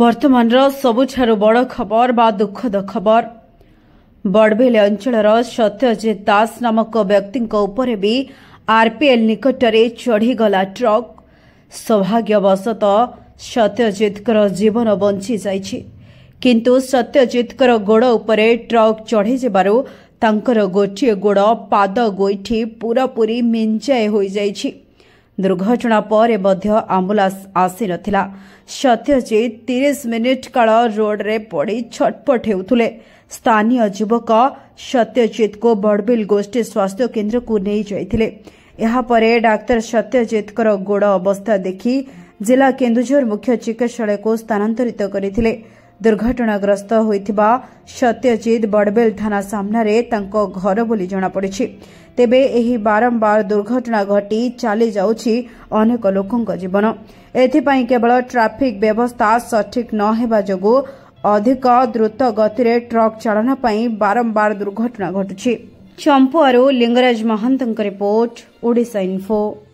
ବର୍ତ୍ତମାନର ସବୁଠାରୁ ବଡ଼ ଖବର ବା ଦୁଃଖଦ ଖବର ବଡ଼ଭିଲ୍ ଅଞ୍ଚଳର ସତ୍ୟଜିତ ଦାସ ନାମକ ବ୍ୟକ୍ତିଙ୍କ ଉପରେ ବି ଆର୍ପିଏଲ୍ ନିକଟରେ ଚଢ଼ିଗଲା ଟ୍ରକ୍ ସୌଭାଗ୍ୟବଶତଃ ସତ୍ୟଜିତଙ୍କର ଜୀବନ ବଞ୍ଚିଯାଇଛି କିନ୍ତୁ ସତ୍ୟଜିତଙ୍କର ଗୋଡ଼ ଉପରେ ଟ୍ରକ୍ ଚଢ଼ିଯିବାରୁ ତାଙ୍କର ଗୋଟିଏ ଗୋଡ଼ ପାଦ ଗୋଇଠି ପୂରାପୂରି ମିଞ୍ଚାଏ ହୋଇଯାଇଛି ଦୁର୍ଘଟଣା ପରେ ମଧ୍ୟ ଆମ୍ବୁଲାନ୍ସ ଆସିନଥିଲା ସତ୍ୟଜିତ ତିରିଶ ମିନିଟ୍ କାଳ ରୋଡ଼ରେ ପଡ଼ି ଛଟପଟ ହେଉଥିଲେ ସ୍ଥାନୀୟ ଯୁବକ ସତ୍ୟଜିତଙ୍କୁ ବଡ଼ବିଲ୍ ଗୋଷ୍ଠୀ ସ୍ୱାସ୍ଥ୍ୟ କେନ୍ଦ୍ରକୁ ନେଇଯାଇଥିଲେ ଏହାପରେ ଡାକ୍ତର ସତ୍ୟଜିତଙ୍କର ଗୋଡ଼ ଅବସ୍ଥା ଦେଖି ଜିଲ୍ଲା କେନ୍ଦୁଝର ମୁଖ୍ୟ ଚିକିତ୍ସାଳୟକୁ ସ୍ଥାନାନ୍ତରିତ କରିଥିଲେ ଦୁର୍ଘଟଣାଗ୍ରସ୍ତ ହୋଇଥିବା ସତ୍ୟଜିତ୍ ବଡ଼ବେଲ୍ ଥାନା ସାମ୍ନାରେ ତାଙ୍କ ଘର ବୋଲି ଜଣାପଡ଼ିଛି ତେବେ ଏହି ବାରମ୍ବାର ଦୁର୍ଘଟଣା ଘଟି ଚାଲିଯାଉଛି ଅନେକ ଲୋକଙ୍କ ଜୀବନ ଏଥିପାଇଁ କେବଳ ଟ୍ରାଫିକ୍ ବ୍ୟବସ୍ଥା ସଠିକ୍ ନ ହେବା ଯୋଗୁଁ ଅଧିକ ଦ୍ରୁତ ଗତିରେ ଟ୍ରକ୍ ଚାଳନା ପାଇଁ ବାରମ୍ଭାର ଦୁର୍ଘଟଣା ଘଟୁଛି ଚମ୍ପୁଆରୁ ଲିଙ୍ଗରାଜ ମହାନ୍ତଙ୍କ ରିପୋର୍ଟ ଓଡ଼ିଶା ଇନ୍ଫୋ